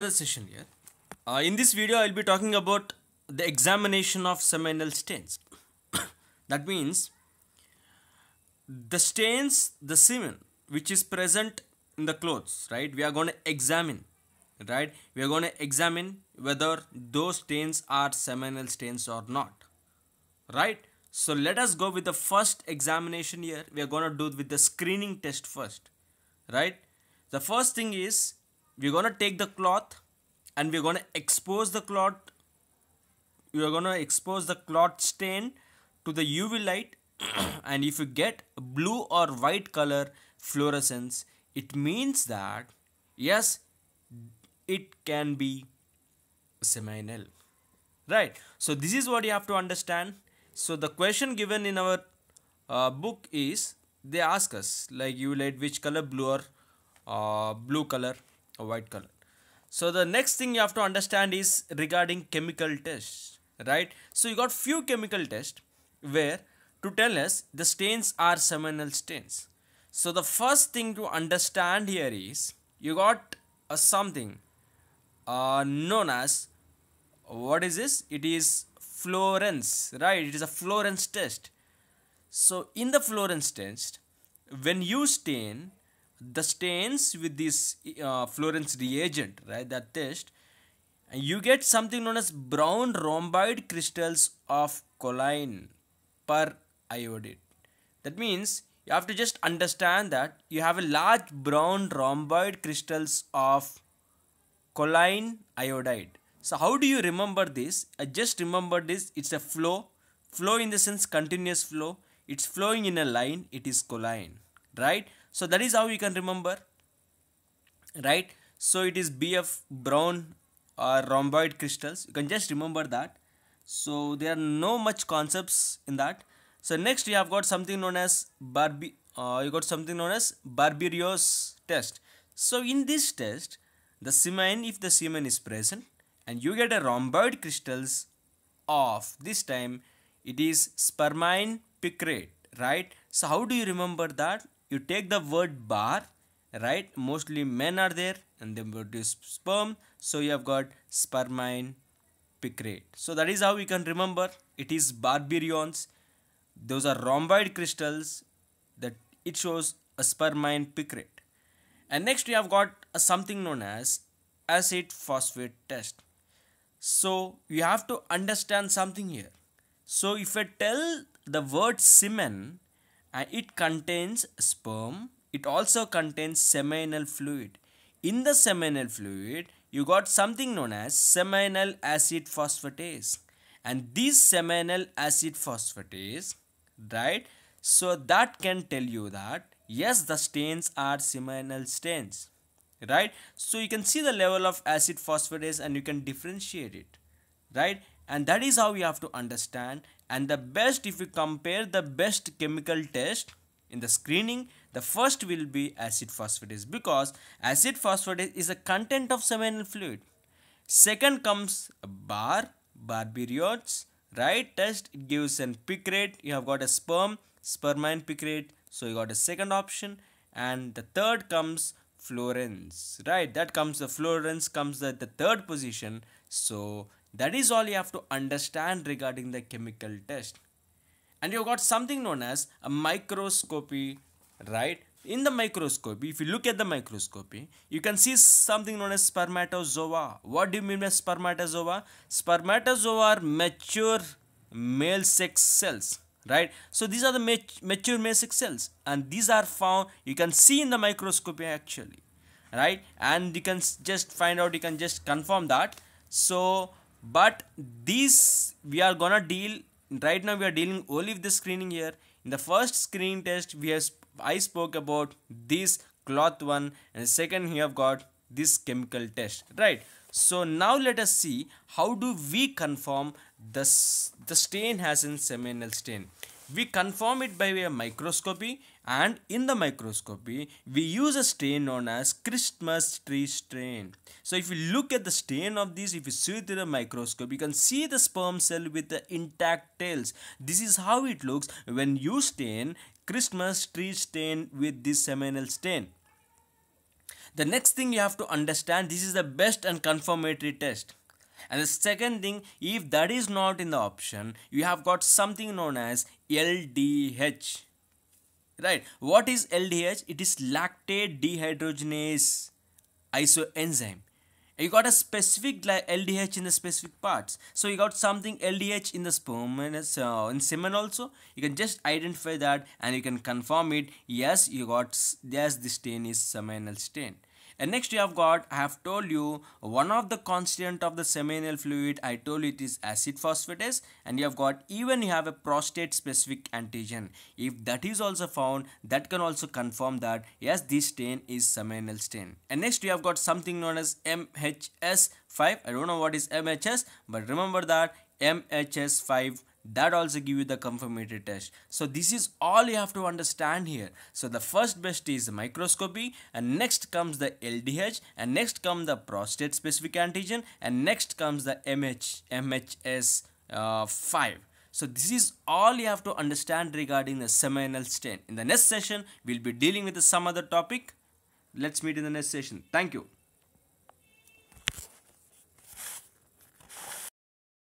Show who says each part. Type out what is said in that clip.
Speaker 1: another session here. Uh, in this video, I'll be talking about the examination of seminal stains. that means the stains, the semen, which is present in the clothes, right? We are going to examine, right? We are going to examine whether those stains are seminal stains or not, right? So let us go with the first examination here. We are going to do with the screening test first, right? The first thing is we're going to take the cloth and we're going to expose the cloth you're going to expose the cloth stain to the UV light and if you get blue or white color fluorescence it means that yes it can be seminal right so this is what you have to understand so the question given in our uh, book is they ask us like you light which color blue or uh, blue color a white color so the next thing you have to understand is regarding chemical tests, right so you got few chemical tests where to tell us the stains are seminal stains so the first thing to understand here is you got a something uh, known as what is this it is Florence right it is a Florence test so in the Florence test when you stain the stains with this uh, Florence reagent, right, that test, you get something known as brown rhomboid crystals of choline per iodide. That means you have to just understand that you have a large brown rhomboid crystals of choline iodide. So how do you remember this? I just remember this. It's a flow. Flow in the sense continuous flow. It's flowing in a line. It is choline, right? so that is how you can remember right so it is bf brown or rhomboid crystals you can just remember that so there are no much concepts in that so next we have got something known as Barbie. uh, you got something known as barbierios test so in this test the semen if the semen is present and you get a rhomboid crystals of this time it is spermine picrate right so how do you remember that you take the word bar right mostly men are there and they produce sperm so you have got spermine picrate so that is how we can remember it is barbarians those are rhomboid crystals that it shows a spermine picrate and next we have got something known as acid phosphate test so you have to understand something here so if i tell the word semen and it contains sperm. It also contains seminal fluid. In the seminal fluid, you got something known as seminal acid phosphatase. And this seminal acid phosphatase, right? So that can tell you that, yes, the stains are seminal stains, right? So you can see the level of acid phosphatase and you can differentiate it, right? And that is how you have to understand and the best if we compare the best chemical test in the screening the first will be acid phosphatase because acid phosphatase is a content of seminal fluid second comes bar barberiots right test it gives an picrate you have got a sperm spermine picrate so you got a second option and the third comes florence. right that comes the florence comes at the third position so that is all you have to understand regarding the chemical test. And you've got something known as a microscopy, right? In the microscopy, if you look at the microscopy, you can see something known as spermatozoa. What do you mean by spermatozoa? Spermatozoa are mature male sex cells right so these are the mature male sex cells and these are found you can see in the microscopy actually right and you can just find out you can just confirm that so but this we are gonna deal right now we are dealing only with the screening here in the first screening test we have i spoke about this cloth one and second we have got this chemical test right so now let us see how do we confirm this the stain has in seminal stain we confirm it by a microscopy and in the microscopy, we use a stain known as Christmas tree stain. So if you look at the stain of this, if you see it through the microscope, you can see the sperm cell with the intact tails. This is how it looks when you stain Christmas tree stain with this seminal stain. The next thing you have to understand, this is the best and confirmatory test. And the second thing, if that is not in the option, you have got something known as LDH. Right. What is LDH? It is lactate dehydrogenase isoenzyme. You got a specific LDH in the specific parts. So you got something LDH in the sperm and uh, in semen also. You can just identify that and you can confirm it. Yes, you got, yes, this stain is seminal stain and next you have got i have told you one of the constituent of the seminal fluid i told you it is acid phosphatase and you have got even you have a prostate specific antigen if that is also found that can also confirm that yes this stain is seminal stain and next you have got something known as mhs5 i don't know what is mhs but remember that mhs5 that also give you the confirmatory test so this is all you have to understand here so the first best is microscopy and next comes the ldh and next comes the prostate specific antigen and next comes the mh mhs uh, 5 so this is all you have to understand regarding the seminal stain in the next session we'll be dealing with some other topic let's meet in the next session thank you